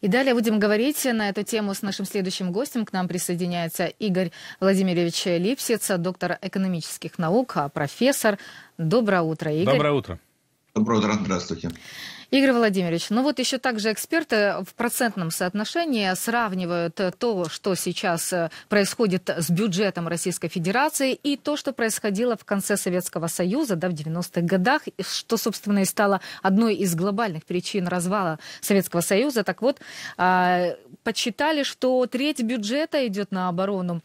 И далее будем говорить на эту тему с нашим следующим гостем. К нам присоединяется Игорь Владимирович Липсец, доктор экономических наук, а профессор. Доброе утро, Игорь. Доброе утро. Доброе утро, здравствуйте. Игорь Владимирович, ну вот еще также эксперты в процентном соотношении сравнивают то, что сейчас э, происходит с бюджетом Российской Федерации и то, что происходило в конце Советского Союза да, в 90-х годах, что, собственно, и стало одной из глобальных причин развала Советского Союза. Так вот, а, подсчитали, что треть бюджета идет на оборону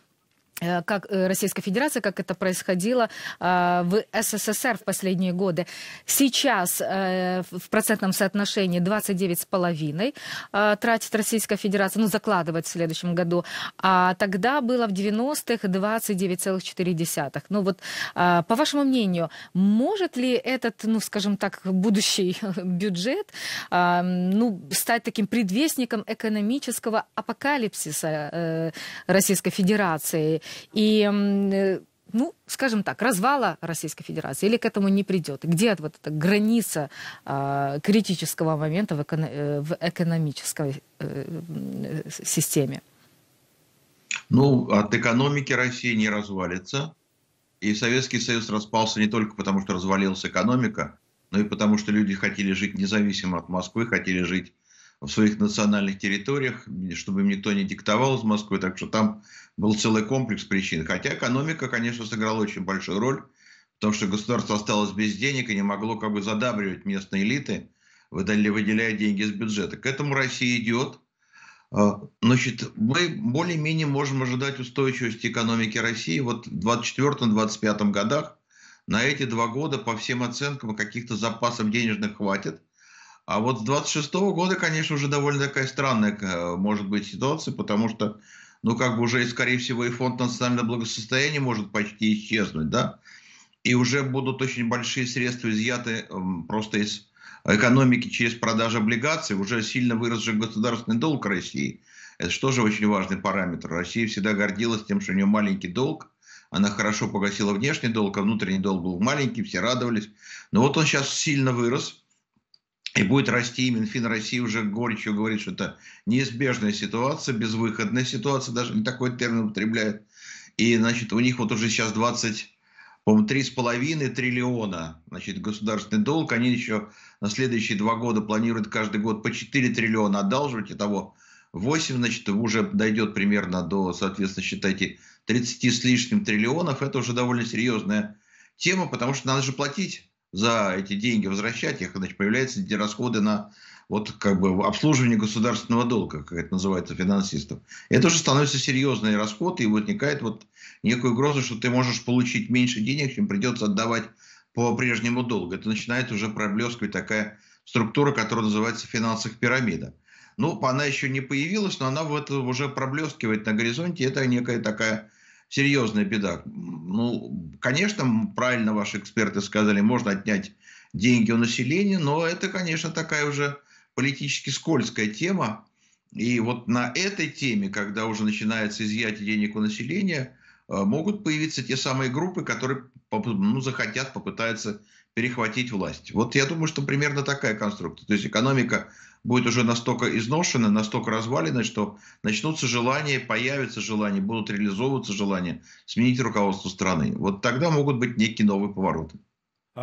Э, как э, Российская Федерация, как это происходило э, в СССР в последние годы. Сейчас в процентном соотношении 29,5 тратит Российская Федерация, ну, закладывает в следующем году. А тогда было в 90-х 29,4. Ну вот, по вашему мнению, может ли этот, ну, скажем так, будущий бюджет ну, стать таким предвестником экономического апокалипсиса Российской Федерации? и э, ну, скажем так, развала Российской Федерации или к этому не придет? Где вот эта граница э, критического момента в, эко э, в экономической э, э, системе? Ну, от экономики России не развалится. И Советский Союз распался не только потому, что развалилась экономика, но и потому, что люди хотели жить независимо от Москвы, хотели жить в своих национальных территориях, чтобы им никто не диктовал из Москвы. Так что там был целый комплекс причин. Хотя экономика, конечно, сыграла очень большую роль, потому что государство осталось без денег и не могло как бы задабривать местные элиты, выделяя деньги из бюджета. К этому Россия идет. А, значит, мы более-менее можем ожидать устойчивости экономики России вот в 2024-2025 годах. На эти два года, по всем оценкам, каких-то запасов денежных хватит – а вот с 26 года, конечно, уже довольно такая странная э, может быть ситуация, потому что, ну, как бы уже, скорее всего, и фонд национального благосостояния может почти исчезнуть, да? И уже будут очень большие средства изъяты эм, просто из экономики через продажу облигаций. Уже сильно вырос же государственный долг России. Это что же очень важный параметр. Россия всегда гордилась тем, что у нее маленький долг. Она хорошо погасила внешний долг, а внутренний долг был маленький, все радовались. Но вот он сейчас сильно вырос – и будет расти, и Минфин России уже горечью говорит, что это неизбежная ситуация, безвыходная ситуация, даже не такой термин употребляет. И, значит, у них вот уже сейчас 20, по-моему, 3,5 триллиона, значит, государственный долг. Они еще на следующие два года планируют каждый год по 4 триллиона одалживать, и того 8, значит, уже дойдет примерно до, соответственно, считайте, 30 с лишним триллионов. Это уже довольно серьезная тема, потому что надо же платить за эти деньги возвращать их, значит, появляются эти расходы на вот как бы обслуживание государственного долга, как это называется финансистов. Это уже становится серьезный расход, и возникает вот некую угрозу, что ты можешь получить меньше денег, чем придется отдавать по прежнему долгу. Это начинает уже проблескивать такая структура, которая называется финансовых пирамида. Ну, она еще не появилась, но она вот уже проблескивает на горизонте. Это некая такая серьезная беда. Ну, конечно, правильно ваши эксперты сказали, можно отнять деньги у населения, но это, конечно, такая уже политически скользкая тема. И вот на этой теме, когда уже начинается изъятие денег у населения, э, могут появиться те самые группы, которые ну, захотят, попытаются перехватить власть. Вот я думаю, что примерно такая конструкция. То есть экономика будет уже настолько изношены, настолько развалены, что начнутся желания, появятся желания, будут реализовываться желания сменить руководство страны. Вот тогда могут быть некие новые повороты.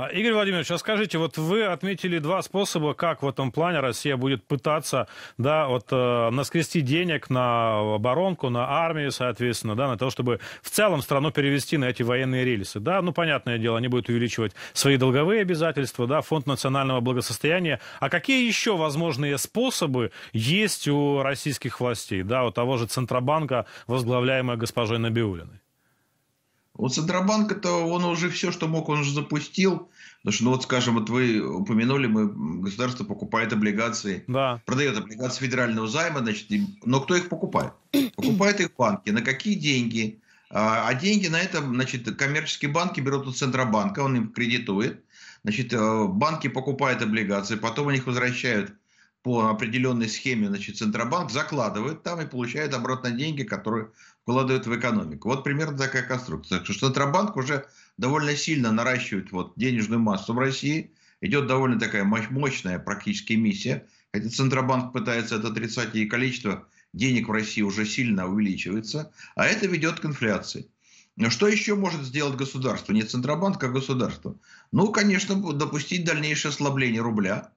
А, Игорь Владимирович, а скажите, вот вы отметили два способа, как в этом плане Россия будет пытаться, да, вот э, наскрести денег на оборонку, на армию, соответственно, да, на то, чтобы в целом страну перевести на эти военные рельсы, да, ну, понятное дело, они будут увеличивать свои долговые обязательства, да, фонд национального благосостояния. А какие еще возможные способы есть у российских властей, да, у того же Центробанка, возглавляемого госпожой Набиулиной? У Центробанка-то он уже все, что мог, он уже запустил. Потому что, ну вот, скажем, вот вы упомянули, мы государство покупает облигации, да. продает облигации федерального займа, значит, но кто их покупает? Покупают их банки. На какие деньги? А, а деньги на это, значит, коммерческие банки берут у Центробанка, он им кредитует. Значит, э, банки покупают облигации, потом у них возвращают по определенной схеме значит, Центробанк закладывает там и получает обратно деньги, которые вкладывает в экономику. Вот примерно такая конструкция. Так что Центробанк уже довольно сильно наращивает вот, денежную массу в России. Идет довольно такая мощная практически миссия. Хотя Центробанк пытается это отрицать, и количество денег в России уже сильно увеличивается. А это ведет к инфляции. Но Что еще может сделать государство? Не Центробанк, а государство. Ну, конечно, допустить дальнейшее ослабление рубля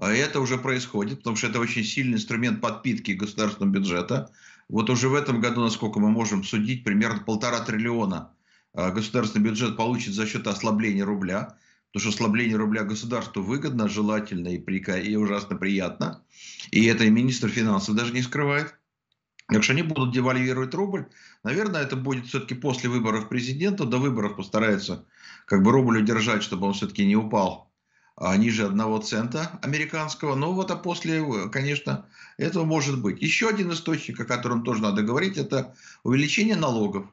а это уже происходит, потому что это очень сильный инструмент подпитки государственного бюджета. Вот уже в этом году, насколько мы можем судить, примерно полтора триллиона а, государственный бюджет получит за счет ослабления рубля. Потому что ослабление рубля государству выгодно, желательно и, при... и ужасно приятно. И это и министр финансов даже не скрывает. Так что они будут девальвировать рубль. Наверное, это будет все-таки после выборов президента. До выборов постараются как бы рубль удержать, чтобы он все-таки не упал а, ниже одного цента американского. Но вот а после, э, конечно, этого может быть. Еще один источник, о котором тоже надо говорить, это увеличение налогов.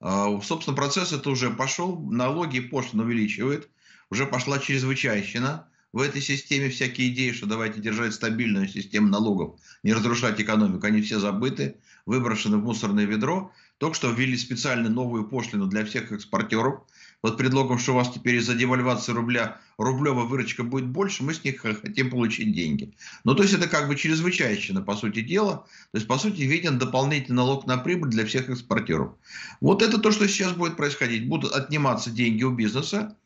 А, собственно, процесс это уже пошел. Налоги и пошлин увеличивает. Уже пошла чрезвычайщина в этой системе всякие идеи, что давайте держать стабильную систему налогов, не разрушать экономику, они все забыты, выброшены в мусорное ведро. Только что ввели специально новую пошлину для всех экспортеров – под предлогом, что у вас теперь из-за девальвации рубля рублевая выручка будет больше, мы с них хотим получить деньги. Ну, то есть это как бы чрезвычайщина, по сути дела. То есть, по сути, виден дополнительный налог на прибыль для всех экспортеров. Вот это то, что сейчас будет происходить. Будут отниматься деньги у бизнеса,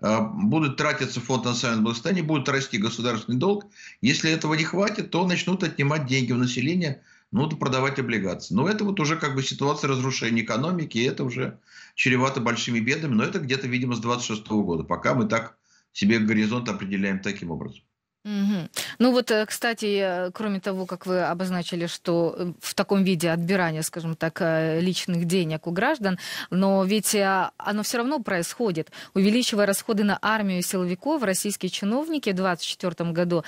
а, будут тратиться фонд национального благосостояния, будет расти государственный долг. Если этого не хватит, то начнут отнимать деньги у населения – ну будут продавать облигации. Но это вот уже как бы ситуация разрушения экономики, и это уже чревато большими бедами, но это где-то, видимо, с 26 года, пока мы так себе горизонт определяем таким образом. Угу. Ну вот, э, кстати, э, кроме того, как вы обозначили, что э, в таком виде отбирания, скажем так, личных денег у граждан, но ведь оно все равно происходит. Увеличивая расходы на армию силовиков, российские чиновники в 2024 году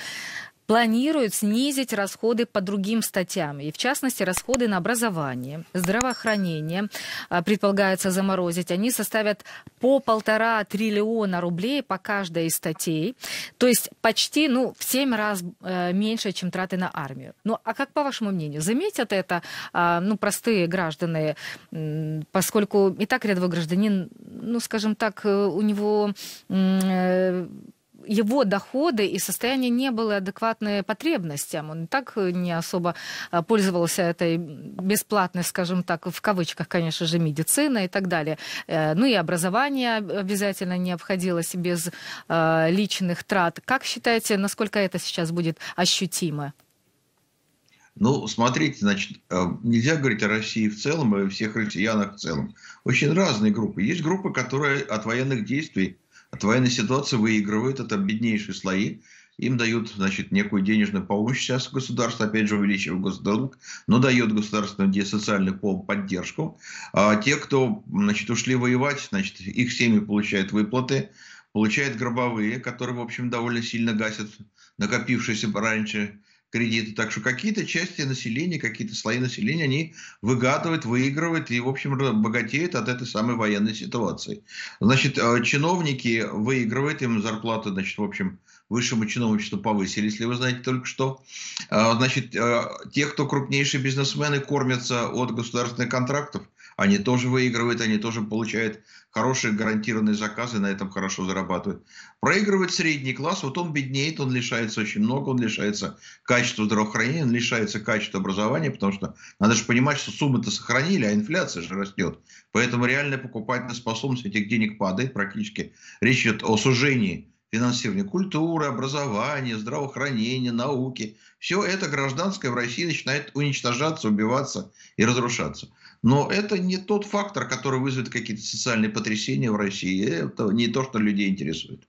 планируют снизить расходы по другим статьям, и в частности расходы на образование, здравоохранение а, предполагается заморозить. Они составят по полтора триллиона рублей по каждой из статей, то есть почти ну, в семь раз э, меньше, чем траты на армию. Ну а как по вашему мнению, заметят это а, ну, простые граждане, поскольку и так рядовой гражданин, ну скажем так, э, у него э, его доходы и состояние не было адекватны потребностям. Он и так э, не особо а, пользовался этой бесплатной, скажем так, в кавычках, конечно же, медицина и так далее. Э, ну и образование обязательно не обходилось без а, личных трат. Как считаете, насколько это сейчас будет ощутимо? Ну, смотрите, значит, э, нельзя говорить о России в целом и о всех россиянах в целом. Очень разные группы. Есть группы, которые от военных действий от а военной ситуации выигрывают, это беднейшие слои. Им дают, значит, некую денежную помощь сейчас государство, опять же, увеличив госдолг, но дает государственную социальную поддержку. А те, кто, значит, ушли воевать, значит, их семьи получают выплаты, получают гробовые, которые, в общем, довольно сильно гасят накопившиеся раньше кредиты. Так что какие-то части населения, какие-то слои населения, они выгадывают, выигрывают и, в общем, богатеют от этой самой военной ситуации. Значит, э, чиновники выигрывают, им зарплату, значит, в общем, высшему чиновничеству повысили, если вы знаете только что. Э, значит, э, те, кто крупнейшие бизнесмены, кормятся от государственных контрактов – они тоже выигрывают, они тоже получают хорошие гарантированные заказы, на этом хорошо зарабатывают. Проигрывает средний класс, вот он беднеет, он лишается очень много, он лишается качества здравоохранения, он лишается качества образования, потому что надо же понимать, что суммы-то сохранили, а инфляция же растет. Поэтому реальная покупательная способность этих денег падает практически. Речь идет о сужении финансирования культуры, образования, здравоохранения, науки. Все это гражданское в России начинает уничтожаться, убиваться и разрушаться. Но это не тот фактор, который вызовет какие-то социальные потрясения в России. Это не то, что людей интересует.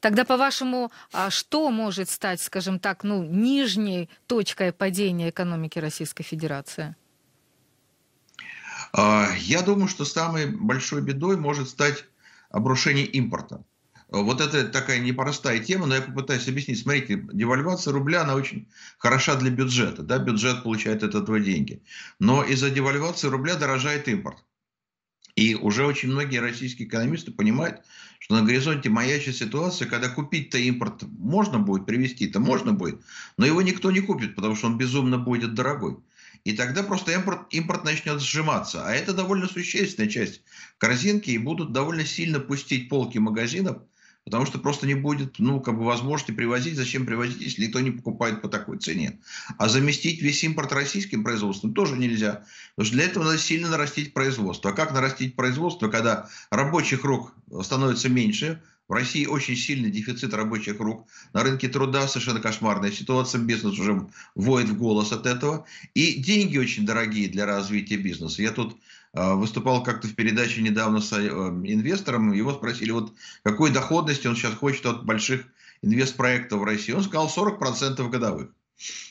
Тогда, по-вашему, а что может стать, скажем так, ну, нижней точкой падения экономики Российской Федерации? А, я думаю, что самой большой бедой может стать обрушение импорта. Вот это такая непростая тема, но я попытаюсь объяснить. Смотрите, девальвация рубля, она очень хороша для бюджета. Да? Бюджет получает от этого деньги. Но из-за девальвации рубля дорожает импорт. И уже очень многие российские экономисты понимают, что на горизонте маячит ситуация, когда купить-то импорт можно будет, привезти-то можно будет, но его никто не купит, потому что он безумно будет дорогой. И тогда просто импорт, импорт начнет сжиматься. А это довольно существенная часть корзинки, и будут довольно сильно пустить полки магазинов – потому что просто не будет, ну, как бы возможности привозить. Зачем привозить, если никто не покупает по такой цене? А заместить весь импорт российским производством тоже нельзя, потому что для этого надо сильно нарастить производство. А как нарастить производство, когда рабочих рук становится меньше, в России очень сильный дефицит рабочих рук. На рынке труда совершенно кошмарная ситуация. Бизнес уже воет в голос от этого. И деньги очень дорогие для развития бизнеса. Я тут а, выступал как-то в передаче недавно с э, инвестором, его спросили, вот какой доходности он сейчас хочет от больших инвестпроектов в России. Он сказал 40% годовых.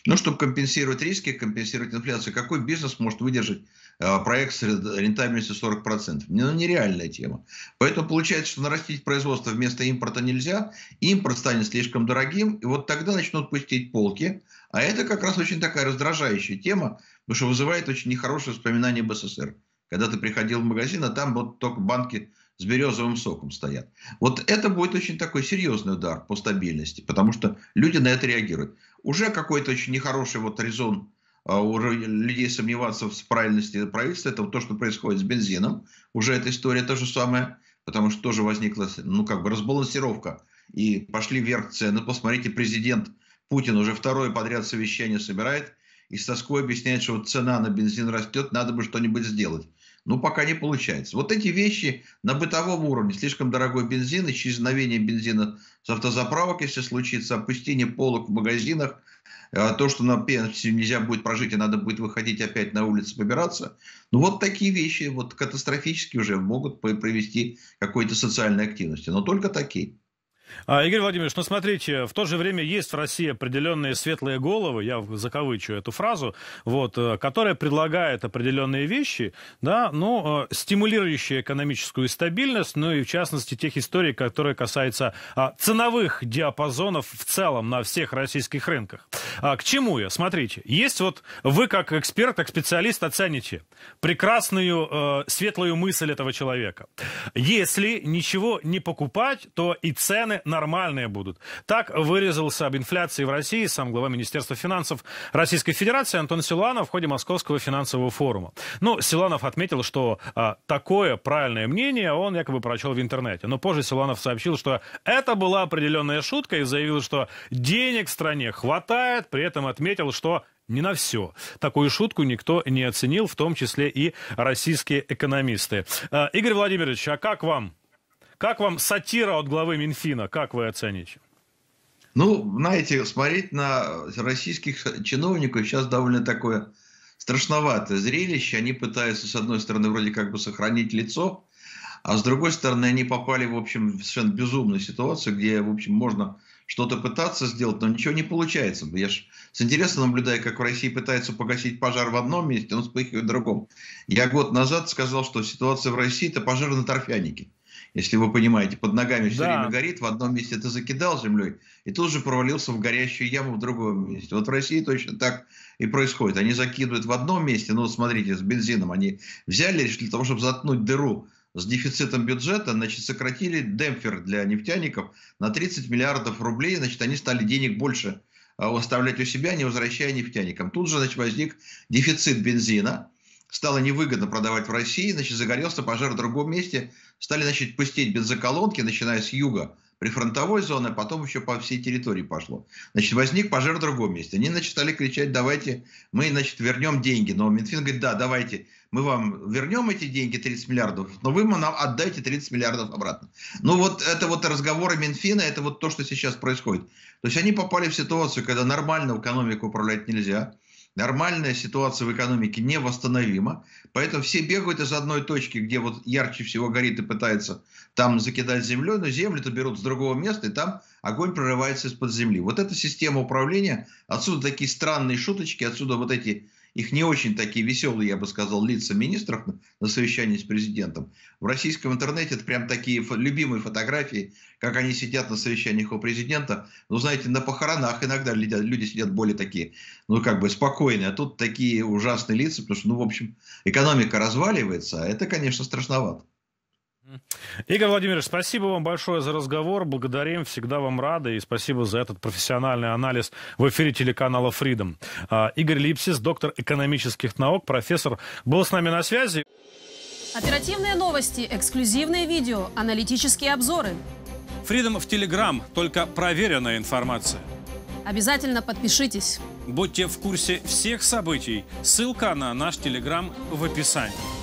Ну, чтобы компенсировать риски, компенсировать инфляцию, какой бизнес может выдержать а, проект с рентабельностью 40%? Ну, нереальная тема. Поэтому получается, что нарастить производство вместо импорта нельзя, импорт станет слишком дорогим, и вот тогда начнут пустить полки, а это как раз очень такая раздражающая тема, потому что вызывает очень нехорошее воспоминание об СССР когда ты приходил в магазин, а там вот только банки с березовым соком стоят. Вот это будет очень такой серьезный удар по стабильности, потому что люди на это реагируют. Уже какой-то очень нехороший вот резон а, у людей сомневаться в правильности правительства, это вот то, что происходит с бензином. Уже эта история то же самое, потому что тоже возникла, ну, как бы разбалансировка. И пошли вверх цены. Посмотрите, президент Путин уже второе подряд совещание собирает и с тоской объясняет, что вот цена на бензин растет, надо бы что-нибудь сделать. но ну, пока не получается. Вот эти вещи на бытовом уровне. Слишком дорогой бензин, исчезновение бензина с автозаправок, если случится, опустение полок в магазинах, а, то, что на пенсию нельзя будет прожить, и а надо будет выходить опять на улицу побираться. Ну, вот такие вещи вот катастрофически уже могут привести какой-то социальной активности. Но только такие. А, Игорь Владимирович, ну смотрите, в то же время есть в России определенные светлые головы, я закавычу эту фразу, вот, э, которая предлагает определенные вещи, да, ну, э, стимулирующие экономическую стабильность, ну и в частности тех историй, которые касаются а, ценовых диапазонов в целом на всех российских рынках. А, к чему я? Смотрите, есть вот вы как эксперт, как специалист оцените прекрасную э, светлую мысль этого человека. Если ничего не покупать, то и цены нормальные будут. Так вырезался об инфляции в России сам глава Министерства финансов Российской Федерации Антон Силанов в ходе Московского финансового форума. Ну, Силанов отметил, что а, такое правильное мнение он якобы прочел в интернете. Но позже Силанов сообщил, что это была определенная шутка и заявил, что денег в стране хватает, при этом отметил, что не на все. Такую шутку никто не оценил, в том числе и российские экономисты. А, Игорь Владимирович, а как вам как вам сатира от главы Минфина? Как вы оцените? Ну, знаете, смотреть на российских чиновников сейчас довольно такое страшноватое зрелище. Они пытаются, с одной стороны, вроде как бы сохранить лицо, а с другой стороны, они попали, в общем, в совершенно безумную ситуацию, где, в общем, можно что-то пытаться сделать, но ничего не получается. Я ж с интересом наблюдаю, как в России пытаются погасить пожар в одном месте, он вспыхивает в другом. Я год назад сказал, что ситуация в России – это пожар на торфянике. Если вы понимаете, под ногами все да. время горит, в одном месте ты закидал землей, и тут же провалился в горящую яму в другом месте. Вот в России точно так и происходит. Они закидывают в одном месте, ну, смотрите, с бензином они взяли лишь для того, чтобы заткнуть дыру с дефицитом бюджета, значит, сократили демпфер для нефтяников на 30 миллиардов рублей, значит, они стали денег больше а, оставлять у себя, не возвращая нефтяникам. Тут же, значит, возник дефицит бензина, стало невыгодно продавать в России, значит, загорелся пожар в другом месте, Стали, значит, пустить бензоколонки, начиная с юга, прифронтовой зоны, а потом еще по всей территории пошло. Значит, возник пожар в другом месте. Они, значит, стали кричать, давайте мы, значит, вернем деньги. Но Минфин говорит, да, давайте, мы вам вернем эти деньги, 30 миллиардов, но вы нам отдайте 30 миллиардов обратно. Ну, вот это вот разговоры Минфина, это вот то, что сейчас происходит. То есть они попали в ситуацию, когда нормально экономику управлять нельзя. Нормальная ситуация в экономике невосстановима, поэтому все бегают из одной точки, где вот ярче всего горит и пытаются там закидать землей, но землю-то берут с другого места, и там огонь прорывается из-под земли. Вот эта система управления, отсюда такие странные шуточки, отсюда вот эти их не очень такие веселые, я бы сказал, лица министров на совещании с президентом. В российском интернете это прям такие любимые фотографии, как они сидят на совещаниях у президента. Ну, знаете, на похоронах иногда люди сидят более такие, ну, как бы спокойные, а тут такие ужасные лица, потому что, ну, в общем, экономика разваливается, а это, конечно, страшновато. Игорь Владимирович, спасибо вам большое за разговор. Благодарим, всегда вам рады. И спасибо за этот профессиональный анализ в эфире телеканала Freedom. А, Игорь Липсис, доктор экономических наук, профессор, был с нами на связи. Оперативные новости, эксклюзивные видео, аналитические обзоры. Freedom в Telegram, только проверенная информация. Обязательно подпишитесь. Будьте в курсе всех событий. Ссылка на наш Telegram в описании.